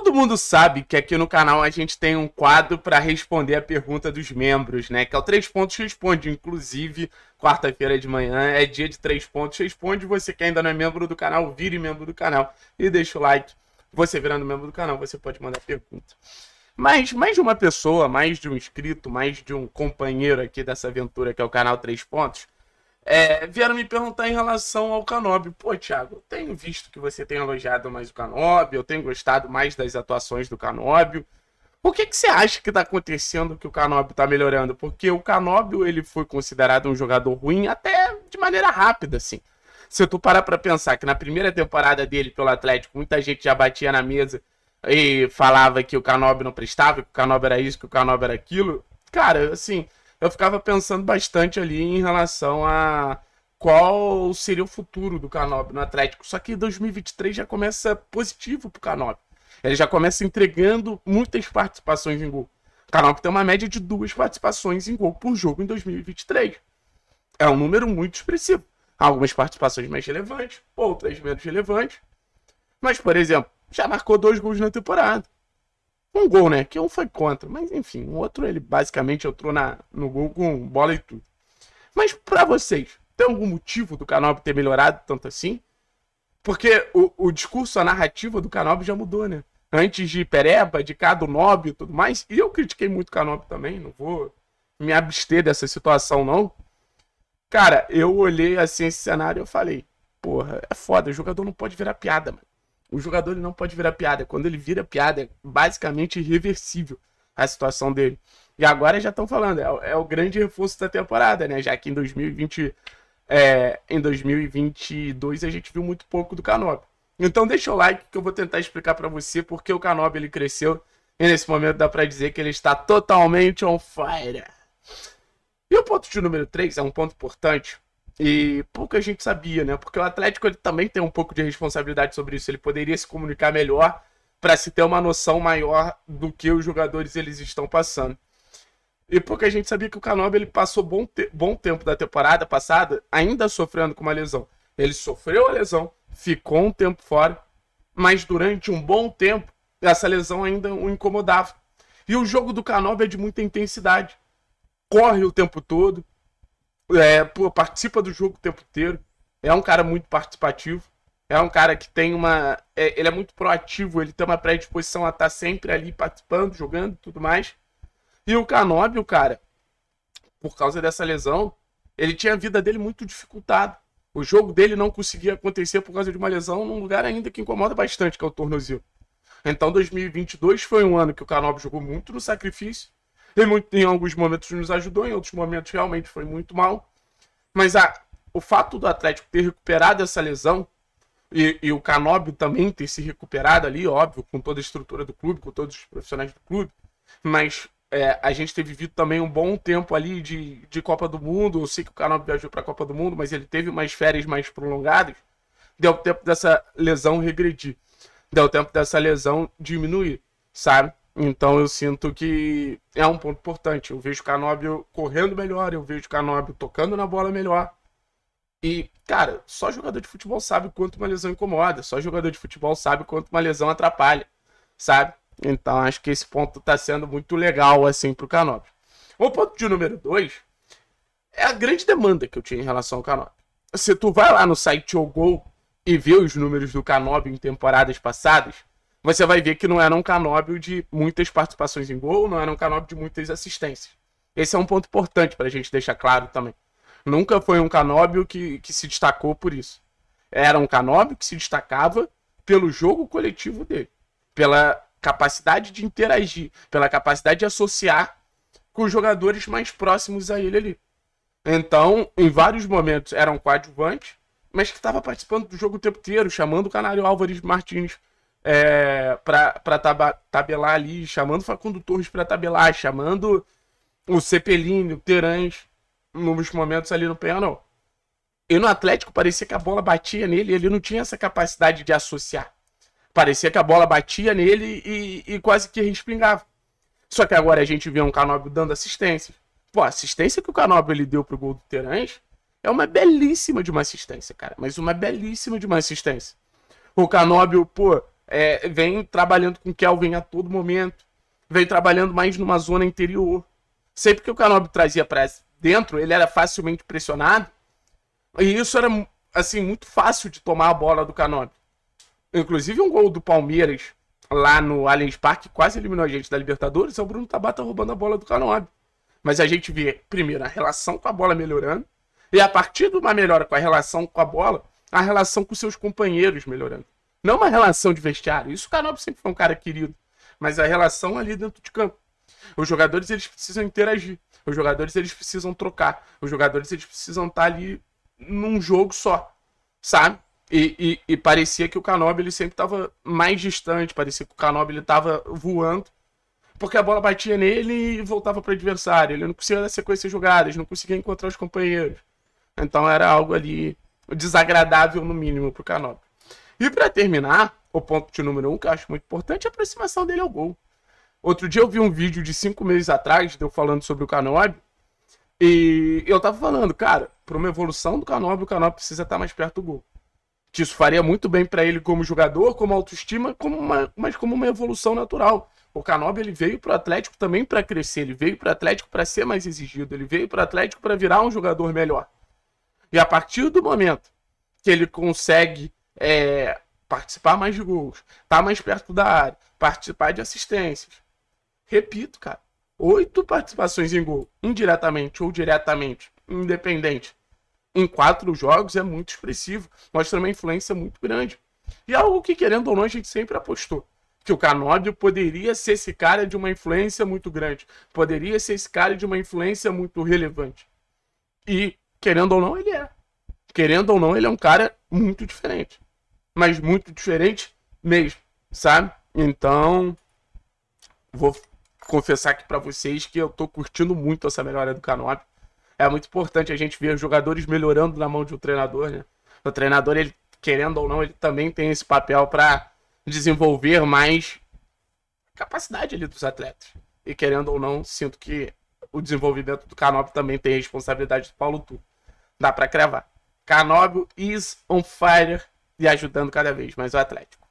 todo mundo sabe que aqui no canal a gente tem um quadro para responder a pergunta dos membros, né? Que é o Três Pontos Responde. Inclusive, quarta-feira de manhã é dia de Três Pontos Responde. Você que ainda não é membro do canal, vire membro do canal e deixa o like. Você virando membro do canal, você pode mandar pergunta. Mas mais de uma pessoa, mais de um inscrito, mais de um companheiro aqui dessa aventura que é o canal Três Pontos, é, vieram me perguntar em relação ao Canobi. Pô, Thiago, eu tenho visto que você tem elogiado mais o Canobi, eu tenho gostado mais das atuações do Canóbio. O que, que você acha que está acontecendo que o Canóbio está melhorando? Porque o Canóbio ele foi considerado um jogador ruim até de maneira rápida, assim. Se tu parar para pensar que na primeira temporada dele pelo Atlético, muita gente já batia na mesa e falava que o Canóbio não prestava, que o Canóbio era isso, que o Canóbio era aquilo. Cara, assim, eu ficava pensando bastante ali em relação a qual seria o futuro do Canop no Atlético. Só que 2023 já começa positivo pro Canop. Ele já começa entregando muitas participações em gol. O Canop tem uma média de duas participações em gol por jogo em 2023. É um número muito expressivo. Algumas participações mais relevantes, outras menos relevantes. Mas, por exemplo, já marcou dois gols na temporada um gol, né? Que um foi contra, mas enfim, o outro ele basicamente entrou na, no gol com bola e tudo. Mas para vocês, tem algum motivo do Canob ter melhorado tanto assim? Porque o, o discurso, a narrativa do Canob já mudou, né? Antes de Pereba, de Cado Nob e tudo mais. E eu critiquei muito o Canob também, não vou me abster dessa situação, não. Cara, eu olhei assim esse cenário e eu falei, porra, é foda, o jogador não pode virar piada, mano. O jogador ele não pode virar piada. Quando ele vira piada, é basicamente irreversível a situação dele. E agora já estão falando, é, é, o grande reforço da temporada, né? Já que em 2020, é, em 2022 a gente viu muito pouco do Canobi. Então deixa o like que eu vou tentar explicar para você porque o Canobi ele cresceu e nesse momento dá para dizer que ele está totalmente on fire. E o ponto de número 3 é um ponto importante e pouca gente sabia, né? Porque o Atlético ele também tem um pouco de responsabilidade sobre isso. Ele poderia se comunicar melhor para se ter uma noção maior do que os jogadores eles estão passando. E pouca gente sabia que o Canoba ele passou bom, te bom tempo da temporada passada ainda sofrendo com uma lesão. Ele sofreu a lesão, ficou um tempo fora, mas durante um bom tempo essa lesão ainda o incomodava. E o jogo do Canoba é de muita intensidade. Corre o tempo todo, é, pô, participa do jogo o tempo inteiro. É um cara muito participativo. É um cara que tem uma. É, ele é muito proativo, ele tem uma predisposição a estar tá sempre ali participando, jogando tudo mais. E o Canóbio, cara, por causa dessa lesão, ele tinha a vida dele muito dificultada. O jogo dele não conseguia acontecer por causa de uma lesão num lugar ainda que incomoda bastante, que é o tornozelo. Então 2022 foi um ano que o Canóbio jogou muito no sacrifício em, muito, em alguns momentos nos ajudou, em outros momentos realmente foi muito mal. Mas a, ah, o fato do Atlético ter recuperado essa lesão e, e, o Canóbio também ter se recuperado ali, óbvio, com toda a estrutura do clube, com todos os profissionais do clube, mas é, a gente teve vivido também um bom tempo ali de, de Copa do Mundo. Eu sei que o Canóbio viajou para a Copa do Mundo, mas ele teve umas férias mais prolongadas. Deu tempo dessa lesão regredir, deu tempo dessa lesão diminuir, sabe? Então eu sinto que é um ponto importante. Eu vejo o Canóbio correndo melhor, eu vejo o Canóbio tocando na bola melhor. E, cara, só jogador de futebol sabe quanto uma lesão incomoda, só jogador de futebol sabe quanto uma lesão atrapalha, sabe? Então acho que esse ponto tá sendo muito legal, assim, pro Canóbio. O ponto de número 2 é a grande demanda que eu tinha em relação ao Canóbio. Se tu vai lá no site Gol e vê os números do Canóbio em temporadas passadas, você vai ver que não era um Canóbio de muitas participações em gol, não era um Canóbio de muitas assistências. Esse é um ponto importante para a gente deixar claro também. Nunca foi um Canóbio que, que se destacou por isso. Era um Canóbio que se destacava pelo jogo coletivo dele, pela capacidade de interagir, pela capacidade de associar com os jogadores mais próximos a ele ali. Então, em vários momentos, era um coadjuvante, mas que estava participando do jogo o tempo inteiro, chamando o Canário Álvares Martins é, para tabelar ali, chamando Facundo Torres para tabelar, chamando o Cepelini, o Terãs, nos momentos ali no penal. E no Atlético parecia que a bola batia nele, ele não tinha essa capacidade de associar. Parecia que a bola batia nele e, e quase que respingava. Só que agora a gente vê um Canóbio dando assistência. Pô, a assistência que o Canóbio ele deu pro gol do Terãs é uma belíssima de uma assistência, cara. Mas uma belíssima de uma assistência. O Canóbio, pô, é, vem trabalhando com Kelvin a todo momento, vem trabalhando mais numa zona interior. Sempre que o Canob trazia para dentro, ele era facilmente pressionado, e isso era assim muito fácil de tomar a bola do Canob. Inclusive um gol do Palmeiras lá no Allianz Parque quase eliminou a gente da Libertadores, é o Bruno Tabata roubando a bola do Canob. Mas a gente vê, primeiro, a relação com a bola melhorando, e a partir de uma melhora com a relação com a bola, a relação com seus companheiros melhorando. Não uma relação de vestiário. Isso o Canopio sempre foi um cara querido. Mas a relação ali dentro de campo. Os jogadores eles precisam interagir. Os jogadores eles precisam trocar. Os jogadores eles precisam estar tá ali num jogo só, sabe? E, e, e parecia que o Canobi ele sempre estava mais distante. Parecia que o Canobi ele estava voando, porque a bola batia nele e voltava para o adversário. Ele não conseguia dar sequência de jogadas, não conseguia encontrar os companheiros. Então era algo ali desagradável no mínimo para o Canobi. E para terminar, o ponto de número um que eu acho muito importante é a aproximação dele ao gol. Outro dia eu vi um vídeo de cinco meses atrás, deu falando sobre o Canob, e eu tava falando, cara, para uma evolução do Canob, o Canob precisa estar tá mais perto do gol. Que isso faria muito bem para ele como jogador, como autoestima, como uma, mas como uma evolução natural. O Canob ele veio para o Atlético também para crescer, ele veio para o Atlético para ser mais exigido, ele veio para o Atlético para virar um jogador melhor. E a partir do momento que ele consegue é, participar mais de gols, estar tá mais perto da área, participar de assistências. Repito, cara, oito participações em gol, indiretamente ou diretamente, independente, em quatro jogos é muito expressivo, mostra uma influência muito grande. E algo que, querendo ou não, a gente sempre apostou. Que o Canóbio poderia ser esse cara de uma influência muito grande. Poderia ser esse cara de uma influência muito relevante. E, querendo ou não, ele é. Querendo ou não, ele é um cara muito diferente mas muito diferente mesmo, sabe? Então, vou confessar aqui para vocês que eu tô curtindo muito essa melhora do Canop. É muito importante a gente ver jogadores melhorando na mão de um treinador, né? O treinador, ele, querendo ou não, ele também tem esse papel para desenvolver mais capacidade ali dos atletas. E querendo ou não, sinto que o desenvolvimento do Canop também tem responsabilidade do Paulo Tu. Dá para cravar. Canóbio is on fire e ajudando cada vez mais o Atlético.